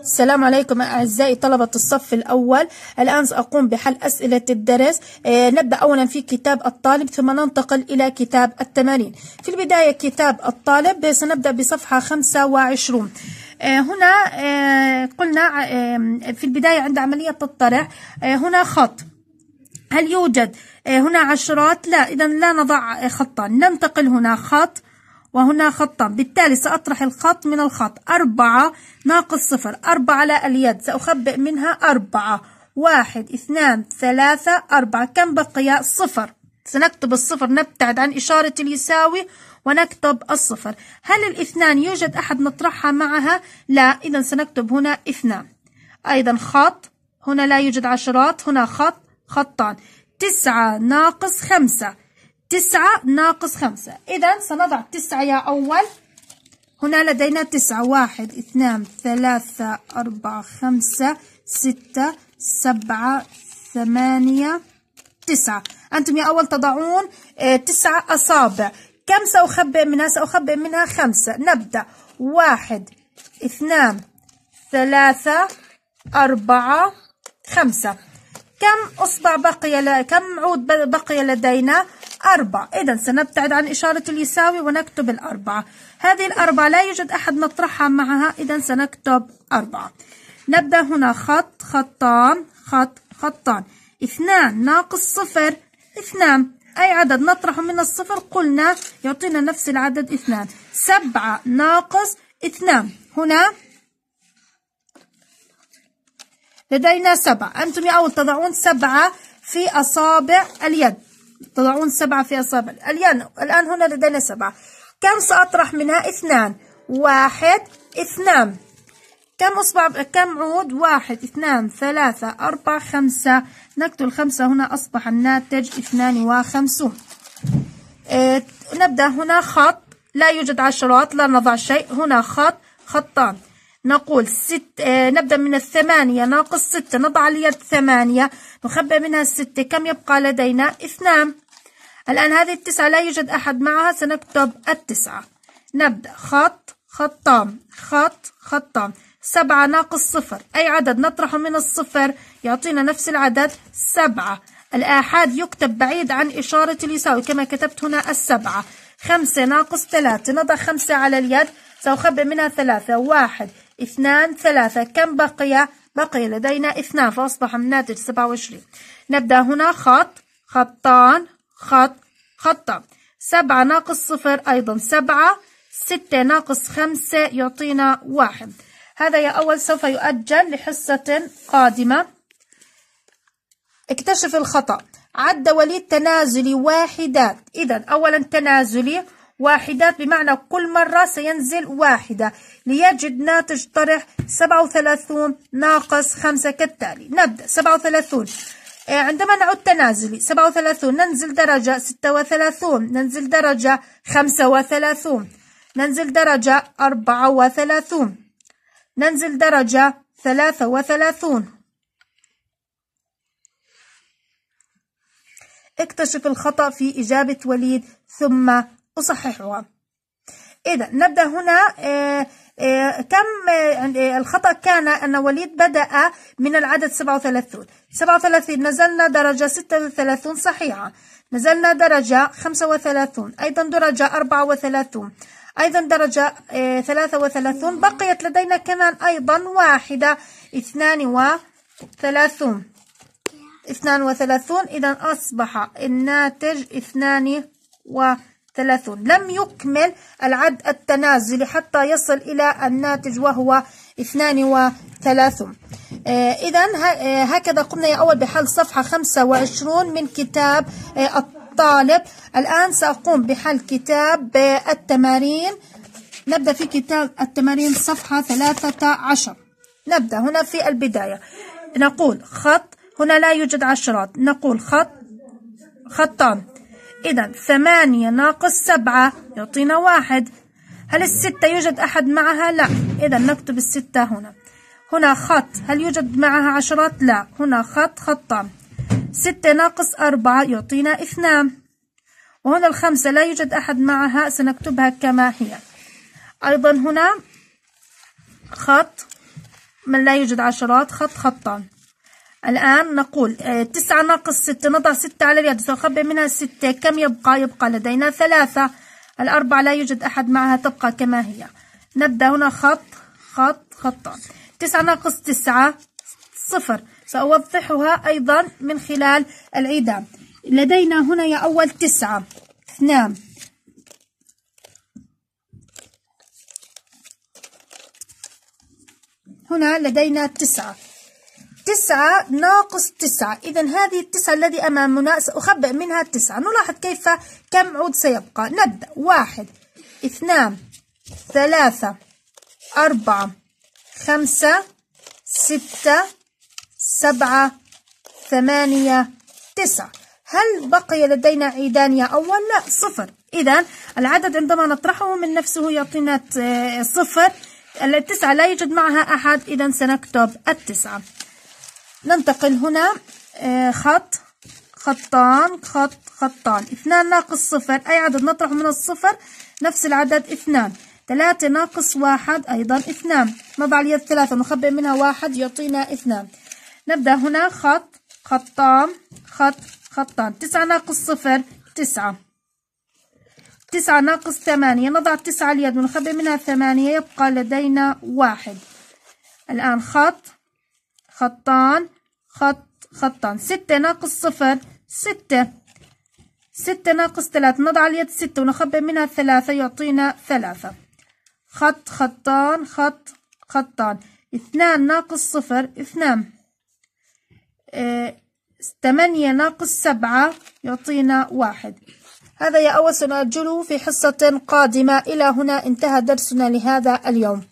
السلام عليكم أعزائي طلبة الصف الأول الآن سأقوم بحل أسئلة الدرس آه، نبدأ أولا في كتاب الطالب ثم ننتقل إلى كتاب التمارين في البداية كتاب الطالب سنبدأ بصفحة 25 آه، هنا آه، قلنا في البداية عند عملية الطرح هنا خط هل يوجد هنا عشرات لا إذا لا نضع خطا ننتقل هنا خط وهنا خطان بالتالي سأطرح الخط من الخط أربعة ناقص صفر أربعة على اليد سأخبئ منها أربعة واحد اثنان ثلاثة أربعة كم بقي صفر سنكتب الصفر نبتعد عن إشارة اليساوي ونكتب الصفر هل الاثنان يوجد أحد نطرحها معها؟ لا إذا سنكتب هنا اثنان أيضا خط هنا لا يوجد عشرات هنا خط خطان تسعة ناقص خمسة تسعة ناقص خمسة إذا سنضع تسعة يا أول هنا لدينا تسعة واحد اثنان ثلاثة أربعة خمسة ستة سبعة ثمانية تسعة أنتم يا أول تضعون آه، تسعة أصابع كم سأخبئ منها؟ سأخبئ منها خمسة نبدأ واحد اثنان ثلاثة أربعة خمسة كم أصبع بقي ل... كم عود بقي لدينا؟ أربعة إذا سنبتعد عن إشارة اليساوي ونكتب الأربعة هذه الأربعة لا يوجد أحد نطرحها معها إذا سنكتب أربعة نبدأ هنا خط خطان خط خطان اثنان ناقص صفر اثنان أي عدد نطرحه من الصفر قلنا يعطينا نفس العدد اثنان سبعة ناقص اثنان هنا لدينا سبعة أنتم يا أول تضعون سبعة في أصابع اليد تضعون سبعة في أصابع الآن الآن هنا لدينا سبعة كم سأطرح منها اثنان واحد اثنان كم أصبع كم عود واحد اثنان ثلاثة أربعة خمسة نكتب الخمسة هنا أصبح الناتج اثنان وخمسون اه نبدأ هنا خط لا يوجد عشرات لا نضع شيء هنا خط خطان نقول ست آه نبدأ من الثمانية ناقص ستة نضع اليد ثمانية نخبئ منها الستة كم يبقى لدينا اثنان الآن هذه التسعة لا يوجد أحد معها سنكتب التسعة نبدأ خط خطام خط خطام سبعة ناقص صفر أي عدد نطرحه من الصفر يعطينا نفس العدد سبعة الآحاد يكتب بعيد عن إشارة اليساوي كما كتبت هنا السبعة خمسة ناقص ثلاثة نضع خمسة على اليد سأخبئ منها ثلاثة واحد اثنان ثلاثة كم بقي؟ بقي لدينا اثنان فأصبح الناتج سبعة وعشرين نبدأ هنا خط خطان خط خطة سبعة ناقص صفر أيضا سبعة ستة ناقص خمسة يعطينا واحد هذا يا أول سوف يؤجل لحصة قادمة اكتشف الخطأ عد وليد تنازلي واحدات إذا أولا تنازلي واحدات بمعنى كل مرة سينزل واحدة ليجد ناتج طرح 37 ناقص 5 كالتالي نبدأ 37 آه، عندما نعود تنازلي 37 ننزل درجة 36 ننزل درجة 35 ننزل درجة 34 ننزل درجة 33 اكتشف الخطأ في إجابة وليد ثم أصححها إذا نبدأ هنا آه, آه، كم آه، آه، الخطأ كان أن وليد بدأ من العدد 37 37 نزلنا درجة 36 صحيحة نزلنا درجة 35 أيضا درجة 34 أيضا درجة 33 بقيت لدينا كمان أيضا واحدة 32 32 إذا أصبح الناتج 32 30 لم يكمل العد التنازلي حتى يصل إلى الناتج وهو 32 آه، إذا آه، هكذا قمنا يا أول بحل صفحة 25 من كتاب آه، الطالب الآن سأقوم بحل كتاب التمارين نبدأ في كتاب التمارين صفحة 13 نبدأ هنا في البداية نقول خط هنا لا يوجد عشرات نقول خط خطان إذا ثمانية ناقص سبعة يعطينا واحد هل الستة يوجد أحد معها؟ لا إذا نكتب الستة هنا هنا خط هل يوجد معها عشرات؟ لا هنا خط خطان ستة ناقص أربعة يعطينا اثنان وهنا الخمسة لا يوجد أحد معها سنكتبها كما هي أيضا هنا خط من لا يوجد عشرات خط خطان الآن نقول آه، تسعة ناقص ستة نضع ستة على اليد سأخبئ منها ستة كم يبقى؟ يبقى لدينا ثلاثة الأربعة لا يوجد أحد معها تبقى كما هي نبدأ هنا خط خط خطان تسعة ناقص تسعة صفر سأوضحها أيضا من خلال العدام لدينا هنا يا أول تسعة اثنان هنا لدينا تسعة تسعة ناقص تسعة إذا هذه التسعة الذي أمامنا سأخبئ منها التسعة نلاحظ كيف كم عود سيبقى نبدأ واحد اثنان ثلاثة أربعة خمسة ستة سبعة ثمانية تسعة هل بقي لدينا عيدان يا أول؟ لا صفر إذا العدد عندما نطرحه من نفسه يعطينا صفر التسعة لا يوجد معها أحد إذا سنكتب التسعة ننتقل هنا آه، خط خطان خط خطان اثنان ناقص صفر أي عدد نطرح من الصفر نفس العدد اثنان ثلاثة ناقص واحد أيضا اثنان نضع اليد ثلاثة نخبئ منها واحد يعطينا اثنان نبدأ هنا خط خطان خط خطان تسعة ناقص صفر تسعة تسعة ناقص ثمانية نضع تسعة اليد ونخبئ منها ثمانية يبقى لدينا واحد الآن خط خطان خط خطان ستة ناقص صفر ستة ستة ناقص ثلاثة نضع اليد ستة ونخبئ منها ثلاثة يعطينا ثلاثة خط خطان خط خطان اثنان ناقص صفر اثنان اه ثمانية ناقص سبعة يعطينا واحد هذا يا أوس سنأجله في حصة قادمة إلى هنا انتهى درسنا لهذا اليوم